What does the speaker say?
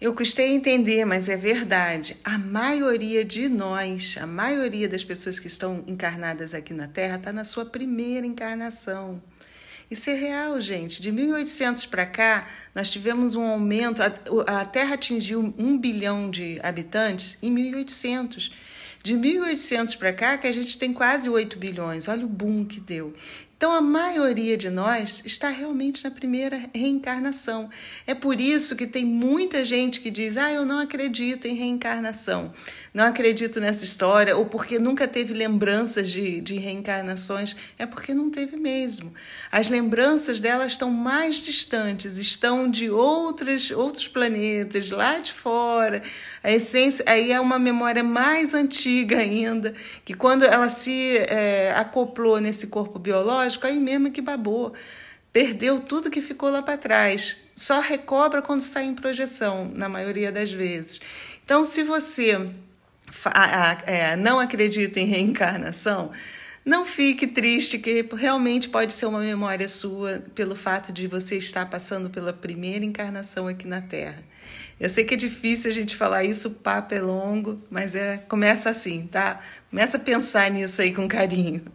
Eu custei entender, mas é verdade. A maioria de nós, a maioria das pessoas que estão encarnadas aqui na Terra, está na sua primeira encarnação. Isso é real, gente. De 1800 para cá, nós tivemos um aumento. A, a Terra atingiu um bilhão de habitantes em 1800. De 1800 para cá, que a gente tem quase 8 bilhões. Olha o boom que deu. Então, a maioria de nós está realmente na primeira reencarnação. É por isso que tem muita gente que diz: Ah, eu não acredito em reencarnação, não acredito nessa história, ou porque nunca teve lembranças de, de reencarnações. É porque não teve mesmo. As lembranças delas estão mais distantes, estão de outros outros planetas, lá de fora. A essência, aí é uma memória mais antiga ainda, que quando ela se é, acoplou nesse corpo biológico, lógico, aí mesmo que babou. Perdeu tudo que ficou lá para trás. Só recobra quando sai em projeção, na maioria das vezes. Então, se você é, não acredita em reencarnação, não fique triste, que realmente pode ser uma memória sua pelo fato de você estar passando pela primeira encarnação aqui na Terra. Eu sei que é difícil a gente falar isso, o papo é longo, mas é, começa assim, tá? Começa a pensar nisso aí com carinho.